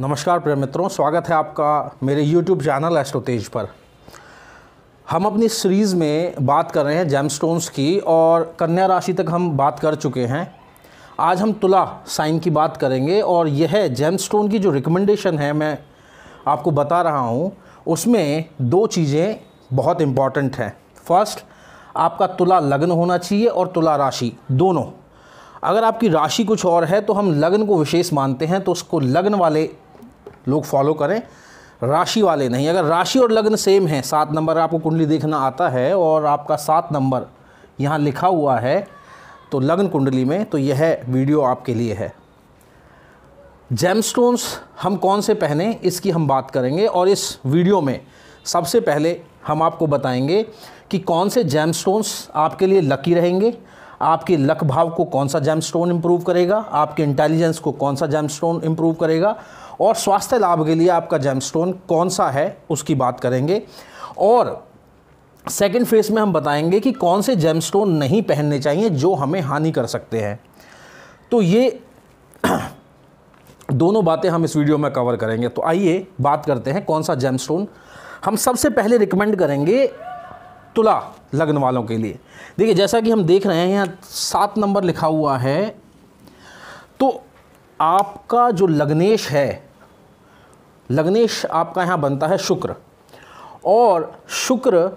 नमस्कार प्रिय मित्रों स्वागत है आपका मेरे यूट्यूब चैनल एस्ट्रोतेज पर हम अपनी सीरीज़ में बात कर रहे हैं जेमस्टोन्स की और कन्या राशि तक हम बात कर चुके हैं आज हम तुला साइन की बात करेंगे और यह जेमस्टोन की जो रिकमेंडेशन है मैं आपको बता रहा हूँ उसमें दो चीज़ें बहुत इम्पॉर्टेंट हैं फर्स्ट आपका तुला लग्न होना चाहिए और तुला राशि दोनों अगर आपकी राशि कुछ और है तो हम लग्न को विशेष मानते हैं तो उसको लग्न वाले लोग फॉलो करें राशि वाले नहीं अगर राशि और लग्न सेम है सात नंबर आपको कुंडली देखना आता है और आपका सात नंबर यहाँ लिखा हुआ है तो लग्न कुंडली में तो यह वीडियो आपके लिए है जेमस्टोन्स हम कौन से पहने इसकी हम बात करेंगे और इस वीडियो में सबसे पहले हम आपको बताएंगे कि कौन से जेमस्टोन्स आपके लिए लकी रहेंगे आपके लक भाव को कौन सा जेमस्टोन इम्प्रूव करेगा आपके इंटेलिजेंस को कौन सा जेमस्टोन इम्प्रूव करेगा और स्वास्थ्य लाभ के लिए आपका जेमस्टोन कौन सा है उसकी बात करेंगे और सेकेंड फेज में हम बताएंगे कि कौन से जेमस्टोन नहीं पहनने चाहिए जो हमें हानि कर सकते हैं तो ये दोनों बातें हम इस वीडियो में कवर करेंगे तो आइए बात करते हैं कौन सा जेमस्टोन हम सबसे पहले रिकमेंड करेंगे तुला लग्न वालों के लिए देखिए जैसा कि हम देख रहे हैं यहाँ सात नंबर लिखा हुआ है तो आपका जो लग्नेश है लग्नेश आपका यहाँ बनता है शुक्र और शुक्र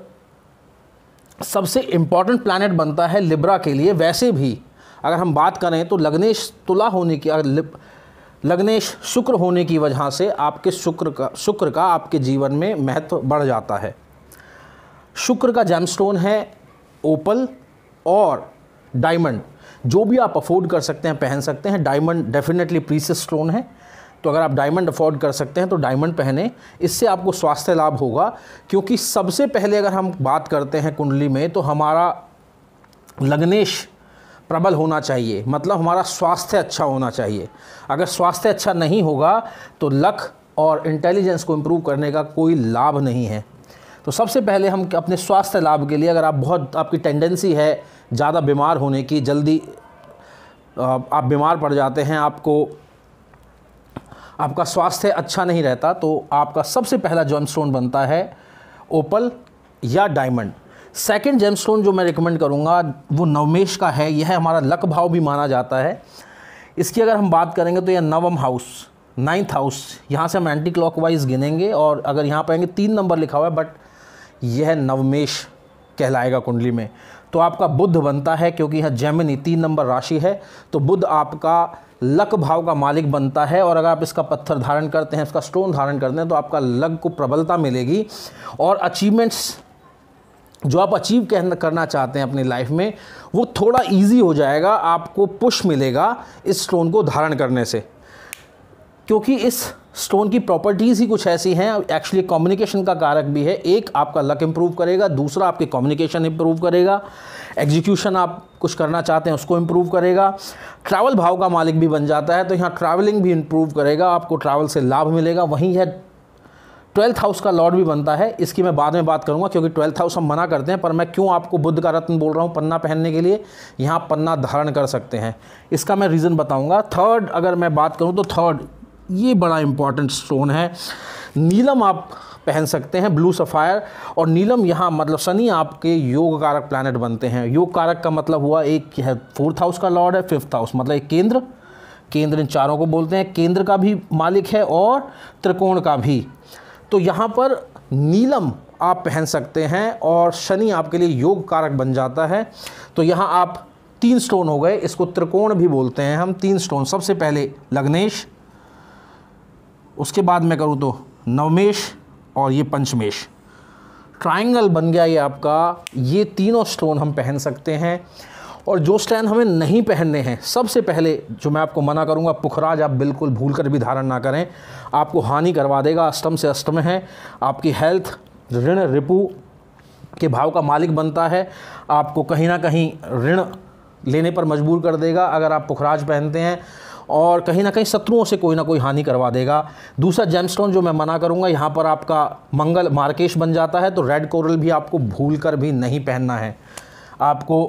सबसे इम्पॉर्टेंट प्लानट बनता है लिब्रा के लिए वैसे भी अगर हम बात करें तो लग्नेश तुला होने की लग्नेश शुक्र होने की वजह से आपके शुक्र का शुक्र का आपके जीवन में महत्व बढ़ जाता है शुक्र का जैमस्टोन है ओपल और डायमंड जो भी आप अफोर्ड कर सकते हैं पहन सकते हैं डायमंड डेफिनेटली प्रीसियस स्टोन है तो अगर आप डायमंड अफोर्ड कर सकते हैं तो डायमंड पहने इससे आपको स्वास्थ्य लाभ होगा क्योंकि सबसे पहले अगर हम बात करते हैं कुंडली में तो हमारा लग्नेश प्रबल होना चाहिए मतलब हमारा स्वास्थ्य अच्छा होना चाहिए अगर स्वास्थ्य अच्छा नहीं होगा तो लक और इंटेलिजेंस को इम्प्रूव करने का कोई लाभ नहीं है तो सबसे पहले हम अपने स्वास्थ्य लाभ के लिए अगर आप बहुत आपकी टेंडेंसी है ज़्यादा बीमार होने की जल्दी आप बीमार पड़ जाते हैं आपको आपका स्वास्थ्य अच्छा नहीं रहता तो आपका सबसे पहला जेमस्टोन बनता है ओपल या डायमंड सेकंड स्टोन जो मैं रिकमेंड करूँगा वो नवमेश का है यह हमारा लक भाव भी माना जाता है इसकी अगर हम बात करेंगे तो यह नवम हाउस नाइन्थ हाउस यहाँ से हम एंटी क्लॉकवाइज गिनेंगे और अगर यहाँ पर आएंगे तीन नंबर लिखा हुआ है बट यह नवमेश कहलाएगा कुंडली में तो आपका बुद्ध बनता है क्योंकि यह जैमिनी तीन नंबर राशि है तो बुद्ध आपका लक भाव का मालिक बनता है और अगर आप इसका पत्थर धारण करते हैं इसका स्टोन धारण करते हैं तो आपका लक को प्रबलता मिलेगी और अचीवमेंट्स जो आप अचीव करना चाहते हैं अपनी लाइफ में वो थोड़ा इजी हो जाएगा आपको पुश मिलेगा इस स्टोन को धारण करने से क्योंकि इस स्टोन की प्रॉपर्टीज़ ही कुछ ऐसी हैं एक्चुअली कम्युनिकेशन का कारक भी है एक आपका लक इम्प्रूव करेगा दूसरा आपके कम्युनिकेशन इम्प्रूव करेगा एग्जीक्यूशन आप कुछ करना चाहते हैं उसको इम्प्रूव करेगा ट्रैवल भाव का मालिक भी बन जाता है तो यहाँ ट्रैवलिंग भी इम्प्रूव करेगा आपको ट्रैवल से लाभ मिलेगा वहीं है ट्वेल्थ हाउस का लॉर्ड भी बनता है इसकी मैं बाद में बात करूंगा क्योंकि ट्वेल्थ हाउस हम मना करते हैं पर मैं क्यों आपको बुद्ध का रत्न बोल रहा हूँ पन्ना पहनने के लिए यहाँ पन्ना धारण कर सकते हैं इसका मैं रीज़न बताऊँगा थर्ड अगर मैं बात करूँ तो थर्ड ये बड़ा इंपॉर्टेंट स्टोन है नीलम आप पहन सकते हैं ब्लू सफ़ायर और नीलम यहाँ मतलब शनि आपके योग कारक प्लानट बनते हैं योग कारक का मतलब हुआ एक है फोर्थ हाउस का लॉर्ड है फिफ्थ हाउस मतलब एक केंद्र केंद्र इन चारों को बोलते हैं केंद्र का भी मालिक है और त्रिकोण का भी तो यहाँ पर नीलम आप पहन सकते हैं और शनि आपके लिए योग कारक बन जाता है तो यहाँ आप तीन स्टोन हो गए इसको त्रिकोण भी बोलते हैं हम तीन स्टोन सबसे पहले लग्नेश उसके बाद मैं करूँ तो नवमेश और ये पंचमेश ट्राइंगल बन गया ये आपका ये तीनों स्टोन हम पहन सकते हैं और जो स्टैंड हमें नहीं पहनने हैं सबसे पहले जो मैं आपको मना करूंगा पुखराज आप बिल्कुल भूल कर भी धारण ना करें आपको हानि करवा देगा अष्टम से अष्टम है आपकी हेल्थ ऋण रिपु के भाव का मालिक बनता है आपको कहीं ना कहीं ऋण लेने पर मजबूर कर देगा अगर आप पुखराज पहनते हैं और कहीं ना कहीं शत्रुओं से कोई ना कोई हानि करवा देगा दूसरा जेमस्टोन जो मैं मना करूँगा यहाँ पर आपका मंगल मार्केश बन जाता है तो रेड कोरल भी आपको भूल कर भी नहीं पहनना है आपको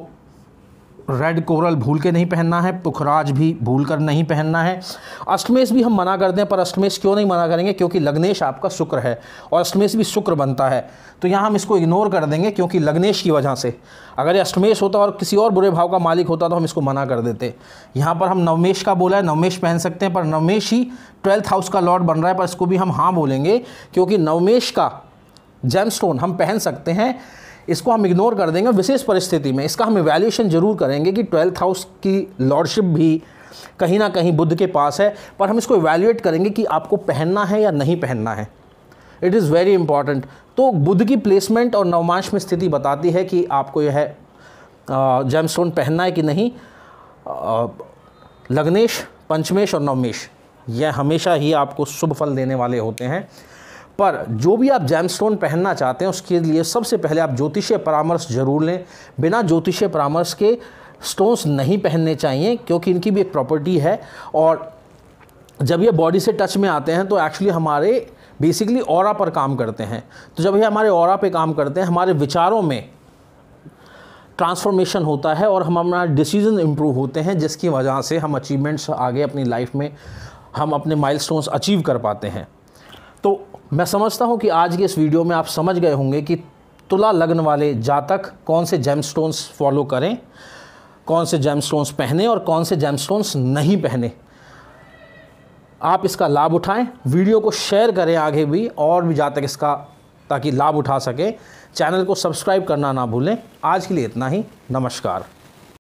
रेड कोरल भूल के नहीं पहनना है पुखराज भी भूल कर नहीं पहनना है अष्टमेश भी हम मना करते हैं पर अष्टमेश क्यों नहीं मना करेंगे क्योंकि लग्नेश आपका शुक्र है और अष्टमेश भी शुक्र बनता है तो यहाँ हम इसको इग्नोर कर देंगे क्योंकि लग्नेश की वजह से अगर ये अष्टमेश होता और किसी और बुरे भाव का मालिक होता तो हम इसको मना कर देते यहाँ पर हम नवमेश का बोला है नवमेश पहन सकते हैं पर नवमेश ही ट्वेल्थ हाउस का लॉर्ड बन रहा है पर इसको भी हम हाँ बोलेंगे क्योंकि नवमेश का जेम हम पहन सकते हैं इसको हम इग्नोर कर देंगे विशेष परिस्थिति में इसका हम इवेल्यूशन जरूर करेंगे कि ट्वेल्थ हाउस की लॉर्डशिप भी कहीं ना कहीं बुद्ध के पास है पर हम इसको इवेल्यूएट करेंगे कि आपको पहनना है या नहीं पहनना है इट इज़ वेरी इंपॉर्टेंट तो बुद्ध की प्लेसमेंट और नवमांश में स्थिति बताती है कि आपको यह जैम स्टोन पहनना है कि नहीं लग्नेश पंचमेश और नवमेश यह हमेशा ही आपको शुभ फल देने वाले होते हैं पर जो भी आप जैमस्टोन पहनना चाहते हैं उसके लिए सबसे पहले आप ज्योतिषीय परामर्श जरूर लें बिना ज्योतिषीय परामर्श के स्टोन्स नहीं पहनने चाहिए क्योंकि इनकी भी एक प्रॉपर्टी है और जब ये बॉडी से टच में आते हैं तो एक्चुअली हमारे बेसिकली और पर काम करते हैं तो जब ये हमारे और पे काम करते हैं हमारे विचारों में ट्रांसफॉर्मेशन होता है और हम अपना डिसीजन इम्प्रूव होते हैं जिसकी वजह से हम अचीवमेंट्स आगे अपनी लाइफ में हम अपने माइलस्टोन्स अचीव कर पाते हैं तो मैं समझता हूँ कि आज के इस वीडियो में आप समझ गए होंगे कि तुला लग्न वाले जातक कौन से जैम स्टोन्स फॉलो करें कौन से जैम स्टोन्स पहने और कौन से जैम स्टोन्स नहीं पहने आप इसका लाभ उठाएं वीडियो को शेयर करें आगे भी और भी जातक इसका ताकि लाभ उठा सकें चैनल को सब्सक्राइब करना ना भूलें आज के लिए इतना ही नमस्कार